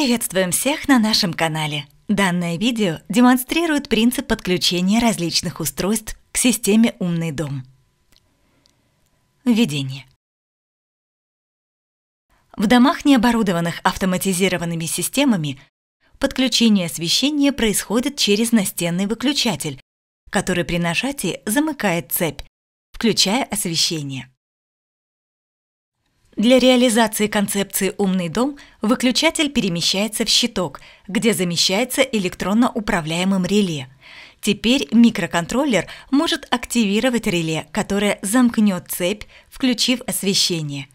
Приветствуем всех на нашем канале! Данное видео демонстрирует принцип подключения различных устройств к системе «Умный дом». Введение. В домах, не оборудованных автоматизированными системами, подключение освещения происходит через настенный выключатель, который при нажатии замыкает цепь, включая освещение. Для реализации концепции «Умный дом» выключатель перемещается в щиток, где замещается электронно управляемым реле. Теперь микроконтроллер может активировать реле, которое замкнет цепь, включив освещение.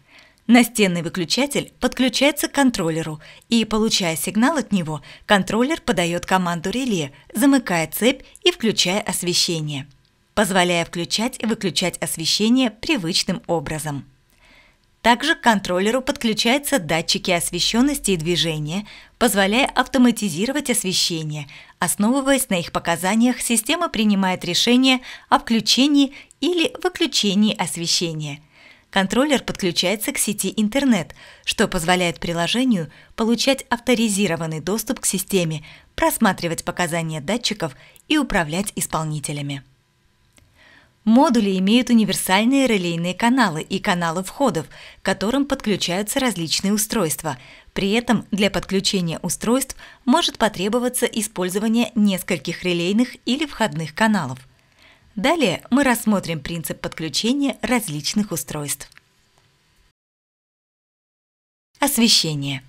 Настенный выключатель подключается к контроллеру, и, получая сигнал от него, контроллер подает команду реле, замыкая цепь и включая освещение, позволяя включать и выключать освещение привычным образом. Также к контроллеру подключаются датчики освещенности и движения, позволяя автоматизировать освещение. Основываясь на их показаниях, система принимает решение о включении или выключении освещения. Контроллер подключается к сети интернет, что позволяет приложению получать авторизированный доступ к системе, просматривать показания датчиков и управлять исполнителями. Модули имеют универсальные релейные каналы и каналы входов, к которым подключаются различные устройства. При этом для подключения устройств может потребоваться использование нескольких релейных или входных каналов. Далее мы рассмотрим принцип подключения различных устройств. Освещение.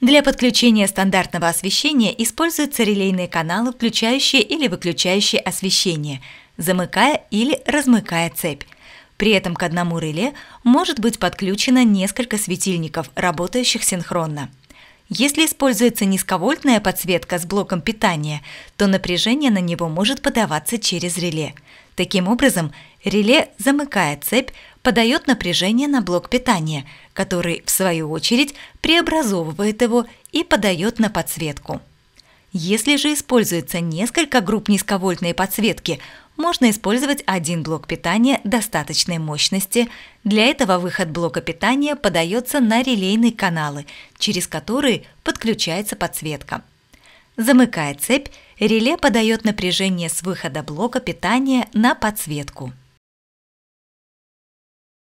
Для подключения стандартного освещения используются релейные каналы, включающие или выключающие освещение – замыкая или размыкая цепь. При этом к одному реле может быть подключено несколько светильников, работающих синхронно. Если используется низковольтная подсветка с блоком питания, то напряжение на него может подаваться через реле. Таким образом, реле, замыкая цепь, подает напряжение на блок питания, который, в свою очередь, преобразовывает его и подает на подсветку. Если же используется несколько групп низковольтной подсветки, можно использовать один блок питания достаточной мощности. Для этого выход блока питания подается на релейные каналы, через которые подключается подсветка. Замыкая цепь, реле подает напряжение с выхода блока питания на подсветку.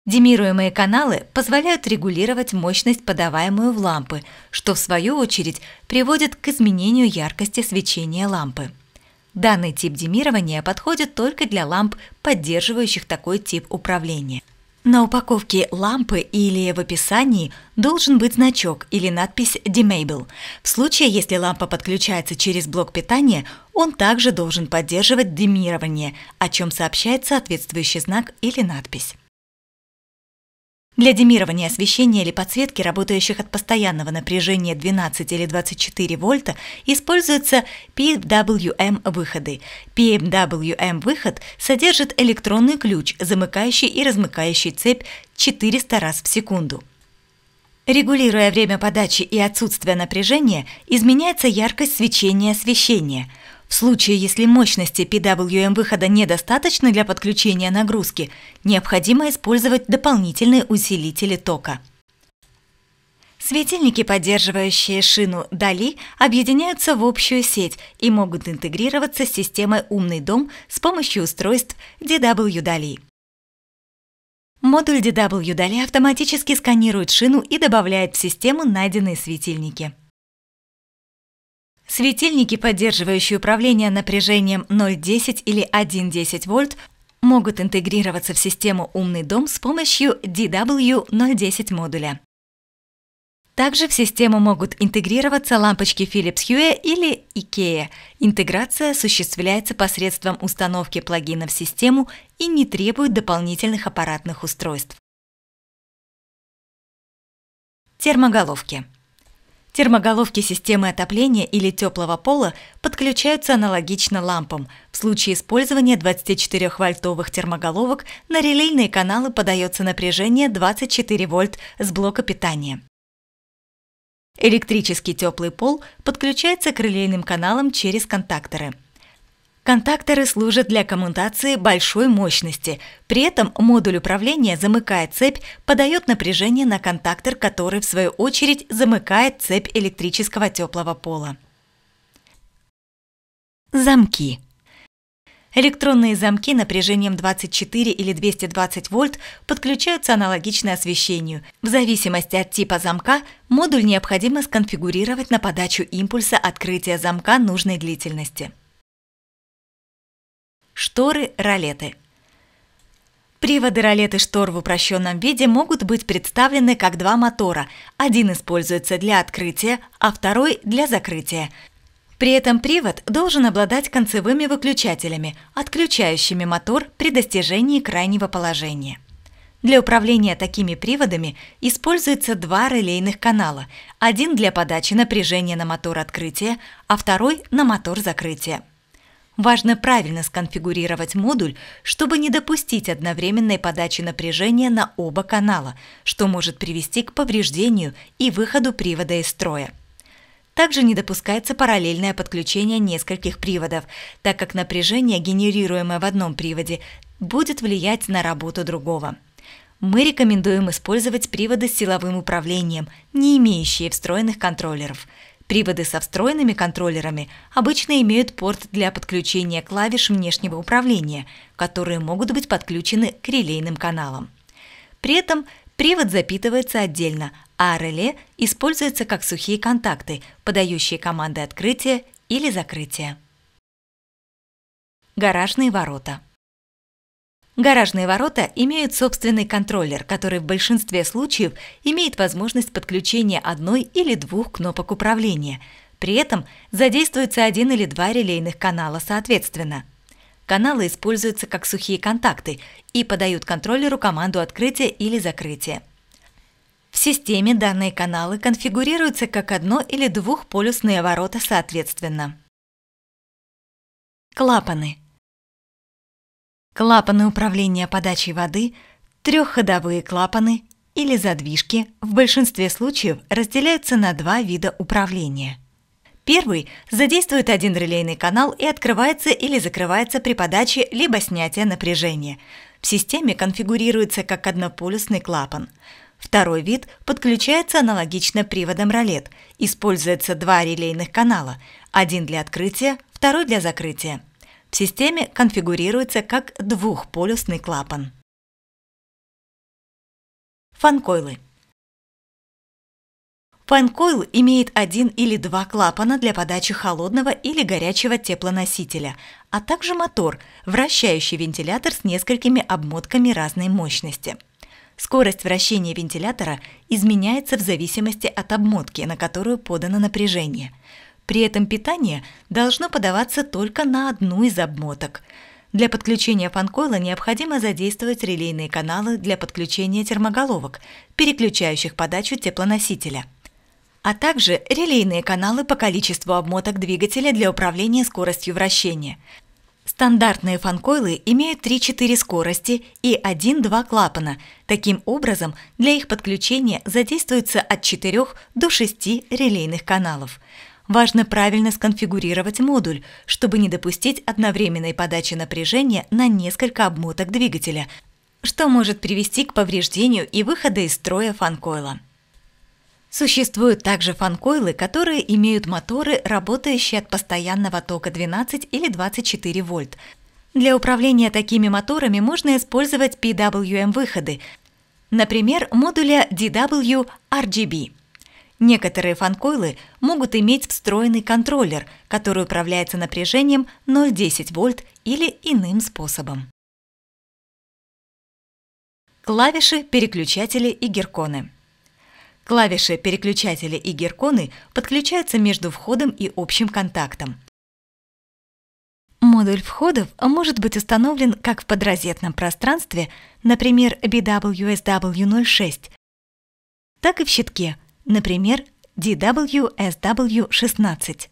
Демируемые каналы позволяют регулировать мощность, подаваемую в лампы, что в свою очередь приводит к изменению яркости свечения лампы. Данный тип демирования подходит только для ламп, поддерживающих такой тип управления. На упаковке лампы или в описании должен быть значок или надпись Demable. В случае, если лампа подключается через блок питания, он также должен поддерживать демирование, о чем сообщает соответствующий знак или надпись. Для демирования освещения или подсветки, работающих от постоянного напряжения 12 или 24 вольта, используются PWM-выходы. PWM-выход содержит электронный ключ, замыкающий и размыкающий цепь 400 раз в секунду. Регулируя время подачи и отсутствие напряжения, изменяется яркость свечения освещения – в случае, если мощности PWM выхода недостаточно для подключения нагрузки, необходимо использовать дополнительные усилители тока. Светильники, поддерживающие шину DALI, объединяются в общую сеть и могут интегрироваться с системой «Умный дом» с помощью устройств DW DALI. Модуль DW DALI автоматически сканирует шину и добавляет в систему найденные светильники. Светильники, поддерживающие управление напряжением 0,10 или 1,10 вольт, могут интегрироваться в систему «Умный дом» с помощью DW010 модуля. Также в систему могут интегрироваться лампочки Philips Hue или IKEA. Интеграция осуществляется посредством установки плагина в систему и не требует дополнительных аппаратных устройств. Термоголовки. Термоголовки системы отопления или теплого пола подключаются аналогично лампам. В случае использования 24-вольтовых термоголовок на релейные каналы подается напряжение 24 вольт с блока питания. Электрический теплый пол подключается к релейным каналам через контакторы – Контакторы служат для коммутации большой мощности. При этом модуль управления, замыкая цепь, подает напряжение на контактор, который в свою очередь замыкает цепь электрического теплого пола. Замки. Электронные замки напряжением 24 или 220 вольт подключаются аналогично освещению. В зависимости от типа замка модуль необходимо сконфигурировать на подачу импульса открытия замка нужной длительности шторы-ролеты. Приводы ролеты штор в упрощенном виде могут быть представлены как два мотора. Один используется для открытия, а второй – для закрытия. При этом привод должен обладать концевыми выключателями, отключающими мотор при достижении крайнего положения. Для управления такими приводами используется два релейных канала, один для подачи напряжения на мотор открытия, а второй – на мотор закрытия. Важно правильно сконфигурировать модуль, чтобы не допустить одновременной подачи напряжения на оба канала, что может привести к повреждению и выходу привода из строя. Также не допускается параллельное подключение нескольких приводов, так как напряжение, генерируемое в одном приводе, будет влиять на работу другого. Мы рекомендуем использовать приводы с силовым управлением, не имеющие встроенных контроллеров – Приводы со встроенными контроллерами обычно имеют порт для подключения клавиш внешнего управления, которые могут быть подключены к релейным каналам. При этом привод запитывается отдельно, а реле используется как сухие контакты, подающие команды открытия или закрытия. Гаражные ворота – Гаражные ворота имеют собственный контроллер, который в большинстве случаев имеет возможность подключения одной или двух кнопок управления. При этом задействуется один или два релейных канала соответственно. Каналы используются как сухие контакты и подают контроллеру команду открытия или закрытия. В системе данные каналы конфигурируются как одно- или двухполюсные ворота соответственно. Клапаны – клапаны управления подачей воды, трехходовые клапаны или задвижки в большинстве случаев разделяются на два вида управления. Первый задействует один релейный канал и открывается или закрывается при подаче либо снятии напряжения. В системе конфигурируется как однополюсный клапан. Второй вид подключается аналогично приводам ролет. Используется два релейных канала, один для открытия, второй для закрытия в системе конфигурируется как двухполюсный клапан. Фанкойлы. Фанкойл имеет один или два клапана для подачи холодного или горячего теплоносителя, а также мотор, вращающий вентилятор с несколькими обмотками разной мощности. Скорость вращения вентилятора изменяется в зависимости от обмотки, на которую подано напряжение – при этом питание должно подаваться только на одну из обмоток. Для подключения фанкойла необходимо задействовать релейные каналы для подключения термоголовок, переключающих подачу теплоносителя, а также релейные каналы по количеству обмоток двигателя для управления скоростью вращения. Стандартные фанкойлы имеют 3-4 скорости и 1-2 клапана. Таким образом, для их подключения задействуется от 4 до 6 релейных каналов – Важно правильно сконфигурировать модуль, чтобы не допустить одновременной подачи напряжения на несколько обмоток двигателя, что может привести к повреждению и выхода из строя фанкойла. Существуют также фанкойлы, которые имеют моторы, работающие от постоянного тока 12 или 24 вольт. Для управления такими моторами можно использовать PWM-выходы, например, модуля DW-RGB. Некоторые фанкойлы могут иметь встроенный контроллер, который управляется напряжением 0,10 вольт или иным способом. Клавиши, переключатели и герконы. Клавиши, переключатели и герконы подключаются между входом и общим контактом. Модуль входов может быть установлен как в подрозетном пространстве, например, BWSW06, так и в щитке – например, DWSW16.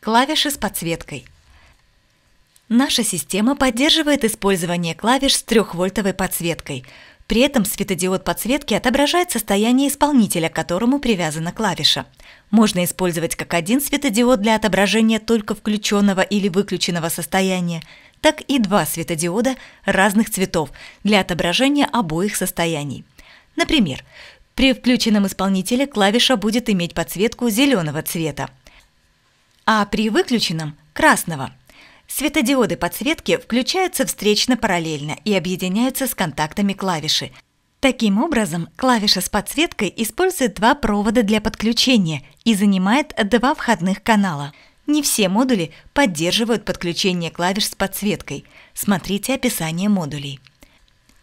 Клавиши с подсветкой. Наша система поддерживает использование клавиш с трехвольтовой подсветкой. При этом светодиод подсветки отображает состояние исполнителя, к которому привязана клавиша. Можно использовать как один светодиод для отображения только включенного или выключенного состояния, так и два светодиода разных цветов для отображения обоих состояний. Например, при включенном исполнителе клавиша будет иметь подсветку зеленого цвета, а при выключенном – красного. Светодиоды подсветки включаются встречно-параллельно и объединяются с контактами клавиши. Таким образом, клавиша с подсветкой использует два провода для подключения и занимает два входных канала. Не все модули поддерживают подключение клавиш с подсветкой. Смотрите описание модулей.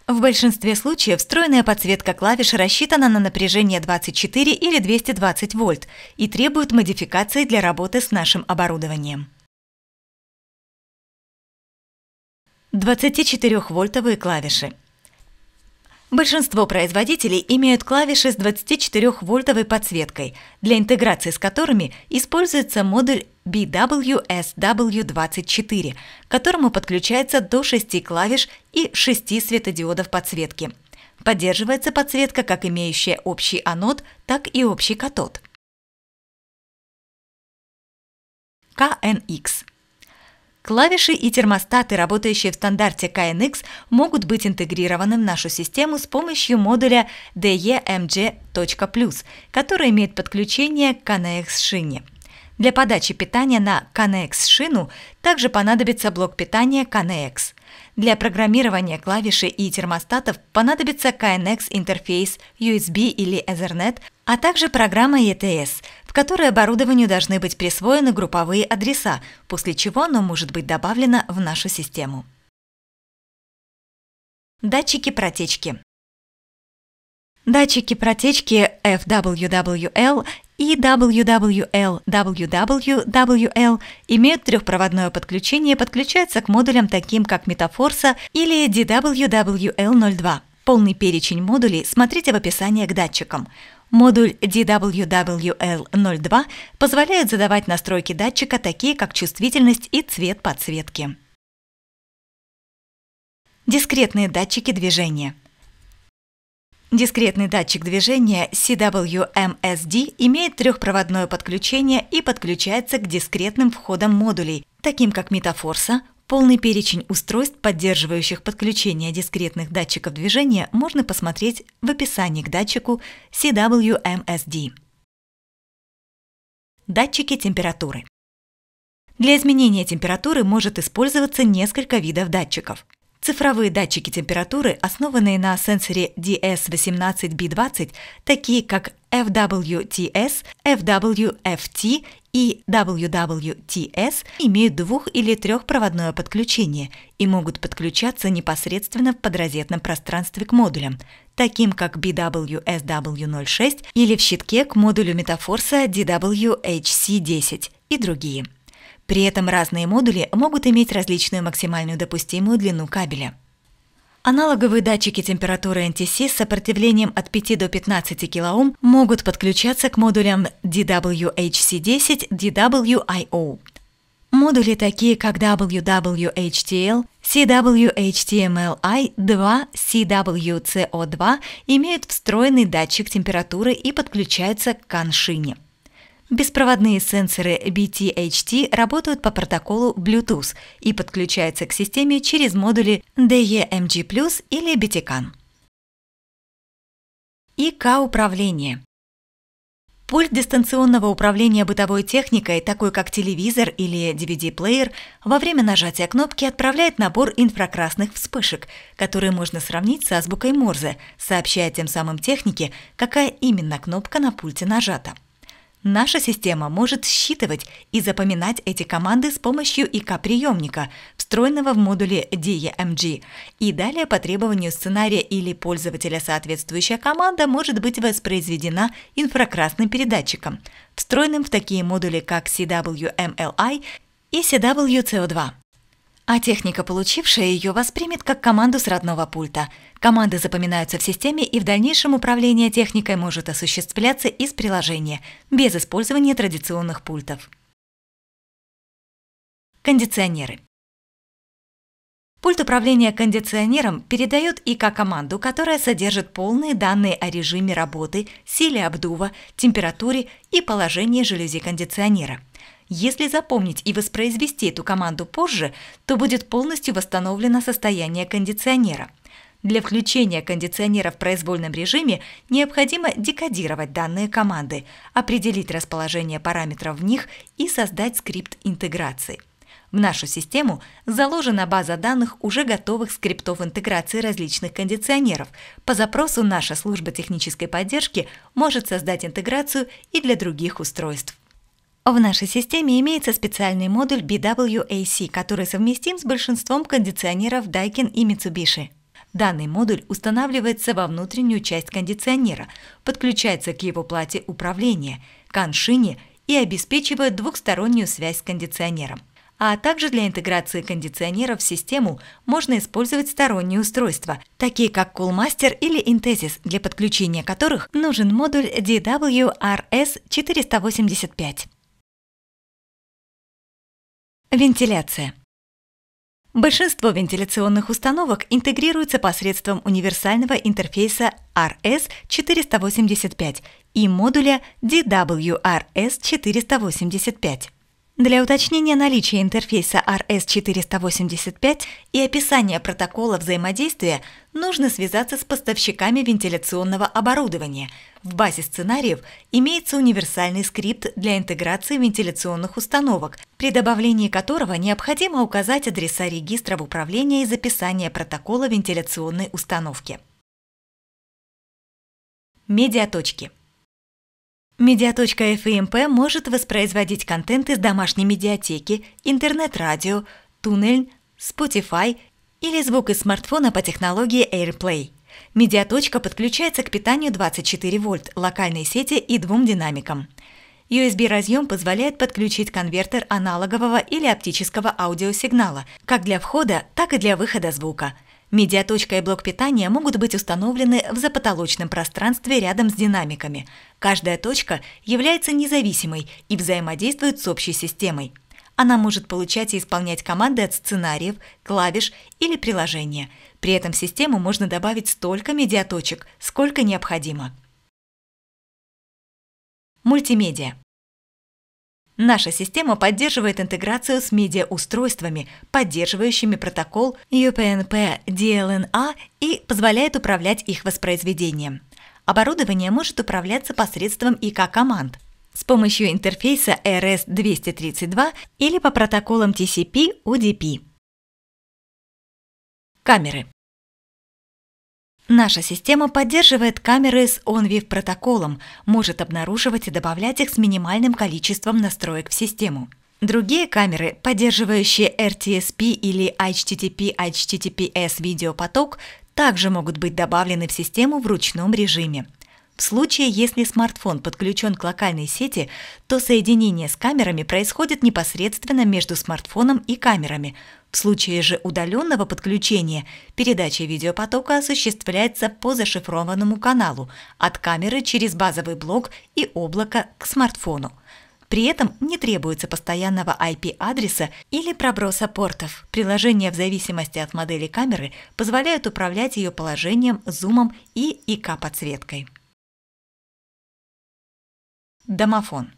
В большинстве случаев встроенная подсветка клавиш рассчитана на напряжение 24 или 220 вольт и требует модификации для работы с нашим оборудованием. 24-вольтовые клавиши Большинство производителей имеют клавиши с 24-вольтовой подсветкой, для интеграции с которыми используется модуль BWSW24, к которому подключается до 6 клавиш и 6 светодиодов подсветки. Поддерживается подсветка как имеющая общий анод, так и общий катод. KNX Клавиши и термостаты, работающие в стандарте KNX, могут быть интегрированы в нашу систему с помощью модуля DEMG.+. который имеет подключение к KNX-шине. Для подачи питания на KNX-шину также понадобится блок питания KNX. Для программирования клавиши и термостатов понадобится KNX интерфейс, USB или Ethernet, а также программа ETS – в которой оборудованию должны быть присвоены групповые адреса, после чего оно может быть добавлено в нашу систему. Датчики протечки. Датчики протечки FWWL и WWL, WWWL имеют трехпроводное подключение и подключаются к модулям таким, как Метафорса или DWWL02. Полный перечень модулей смотрите в описании к датчикам. Модуль DWWL02 позволяет задавать настройки датчика, такие как чувствительность и цвет подсветки. Дискретные датчики движения. Дискретный датчик движения CWMSD имеет трехпроводное подключение и подключается к дискретным входам модулей, таким как метафорса, Полный перечень устройств, поддерживающих подключение дискретных датчиков движения, можно посмотреть в описании к датчику CWMSD. Датчики температуры. Для изменения температуры может использоваться несколько видов датчиков. Цифровые датчики температуры, основанные на сенсоре DS18B20, такие как FWTS, FWFT и WWTS имеют двух- или трехпроводное подключение и могут подключаться непосредственно в подрозетном пространстве к модулям, таким как BWSW06 или в щитке к модулю метафорса DWHC10 и другие. При этом разные модули могут иметь различную максимальную допустимую длину кабеля. Аналоговые датчики температуры NTC с сопротивлением от 5 до 15 кОм могут подключаться к модулям DWHC10, DWIO. Модули такие, как WWHTL, CWHTMLI2, CWCO2 имеют встроенный датчик температуры и подключаются к коншине. Беспроводные сенсоры BTHT работают по протоколу Bluetooth и подключаются к системе через модули DEMG+, или BTCAN. ИК-управление – Пульт дистанционного управления бытовой техникой, такой как телевизор или DVD-плеер, во время нажатия кнопки отправляет набор инфракрасных вспышек, которые можно сравнить со азбукой Морзе, сообщая тем самым технике, какая именно кнопка на пульте нажата. Наша система может считывать и запоминать эти команды с помощью ИК-приемника, встроенного в модуле DEMG. И далее по требованию сценария или пользователя соответствующая команда может быть воспроизведена инфракрасным передатчиком, встроенным в такие модули, как CWMLI и CWCO2 а техника, получившая ее, воспримет как команду с родного пульта. Команды запоминаются в системе, и в дальнейшем управление техникой может осуществляться из приложения, без использования традиционных пультов. Кондиционеры. Пульт управления кондиционером передает ИК-команду, которая содержит полные данные о режиме работы, силе обдува, температуре и положении жалюзи кондиционера – если запомнить и воспроизвести эту команду позже, то будет полностью восстановлено состояние кондиционера. Для включения кондиционера в произвольном режиме необходимо декодировать данные команды, определить расположение параметров в них и создать скрипт интеграции. В нашу систему заложена база данных уже готовых скриптов интеграции различных кондиционеров. По запросу наша служба технической поддержки может создать интеграцию и для других устройств. В нашей системе имеется специальный модуль BWAC, который совместим с большинством кондиционеров Daikin и Mitsubishi. Данный модуль устанавливается во внутреннюю часть кондиционера, подключается к его плате управления, коншине и обеспечивает двухстороннюю связь с кондиционером. А также для интеграции кондиционера в систему можно использовать сторонние устройства, такие как CoolMaster или Intesis, для подключения которых нужен модуль DWRS485. Вентиляция. Большинство вентиляционных установок интегрируются посредством универсального интерфейса RS485 и модуля DWRS485. Для уточнения наличия интерфейса RS485 и описания протокола взаимодействия нужно связаться с поставщиками вентиляционного оборудования. В базе сценариев имеется универсальный скрипт для интеграции вентиляционных установок, при добавлении которого необходимо указать адреса регистра в управлении и записание протокола вентиляционной установки. Медиаточки – Медиа.фмп эм может воспроизводить контент из домашней медиатеки, интернет-радио, туннель, Spotify или звук из смартфона по технологии AirPlay. Медиаточка подключается к питанию 24 вольт, локальной сети и двум динамикам. USB-разъем позволяет подключить конвертер аналогового или оптического аудиосигнала, как для входа, так и для выхода звука – Медиаточка и блок питания могут быть установлены в запотолочном пространстве рядом с динамиками. Каждая точка является независимой и взаимодействует с общей системой. Она может получать и исполнять команды от сценариев, клавиш или приложения. При этом в систему можно добавить столько медиаточек, сколько необходимо. Мультимедиа. Наша система поддерживает интеграцию с медиаустройствами, поддерживающими протокол UPnP DLNA а и позволяет управлять их воспроизведением. Оборудование может управляться посредством ИК-команд с помощью интерфейса RS-232 или по протоколам TCP-UDP. Камеры. Наша система поддерживает камеры с ONVIF протоколом, может обнаруживать и добавлять их с минимальным количеством настроек в систему. Другие камеры, поддерживающие RTSP или HTTP-HTTPS видеопоток, также могут быть добавлены в систему в ручном режиме. В случае, если смартфон подключен к локальной сети, то соединение с камерами происходит непосредственно между смартфоном и камерами. В случае же удаленного подключения передача видеопотока осуществляется по зашифрованному каналу от камеры через базовый блок и облако к смартфону. При этом не требуется постоянного IP-адреса или проброса портов. Приложения в зависимости от модели камеры позволяют управлять ее положением, зумом и ИК-подсветкой. Домофон.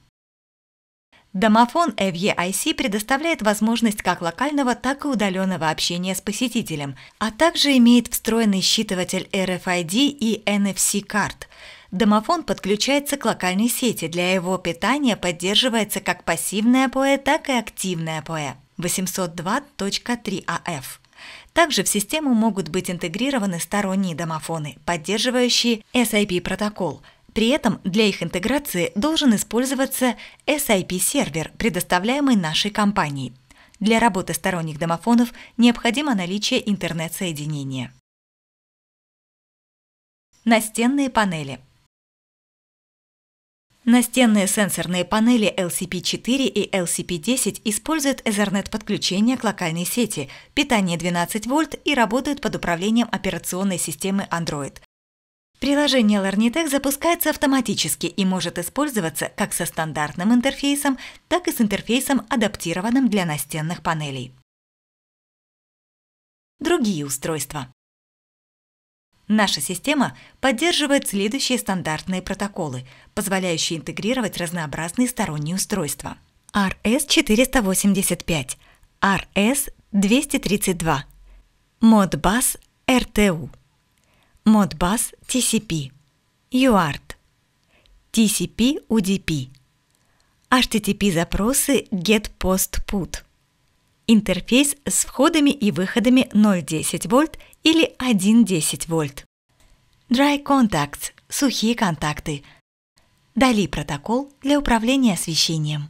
Домофон FEIC предоставляет возможность как локального, так и удаленного общения с посетителем, а также имеет встроенный считыватель RFID и NFC-карт. Домофон подключается к локальной сети, для его питания поддерживается как пассивное ПОЭ, так и активное ПОЭ 802.3AF. А также в систему могут быть интегрированы сторонние домофоны, поддерживающие SIP-протокол – при этом для их интеграции должен использоваться SIP-сервер, предоставляемый нашей компанией. Для работы сторонних домофонов необходимо наличие интернет-соединения. Настенные панели – Настенные сенсорные панели LCP4 и LCP10 используют Ethernet-подключение к локальной сети, питание 12 вольт и работают под управлением операционной системы Android. Приложение LearnTech запускается автоматически и может использоваться как со стандартным интерфейсом, так и с интерфейсом, адаптированным для настенных панелей. Другие устройства. Наша система поддерживает следующие стандартные протоколы, позволяющие интегрировать разнообразные сторонние устройства. RS-485, RS-232, Modbus RTU – Modbus TCP, UART, TCP UDP, HTTP запросы GET POST PUT, интерфейс с входами и выходами 0,10 вольт или 1,10 вольт, Dry Contacts – сухие контакты, Дали протокол для управления освещением.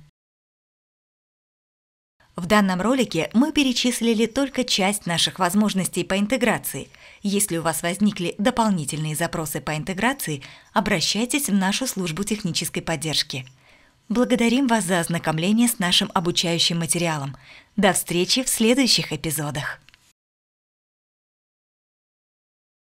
В данном ролике мы перечислили только часть наших возможностей по интеграции. Если у вас возникли дополнительные запросы по интеграции, обращайтесь в нашу службу технической поддержки. Благодарим вас за ознакомление с нашим обучающим материалом. До встречи в следующих эпизодах.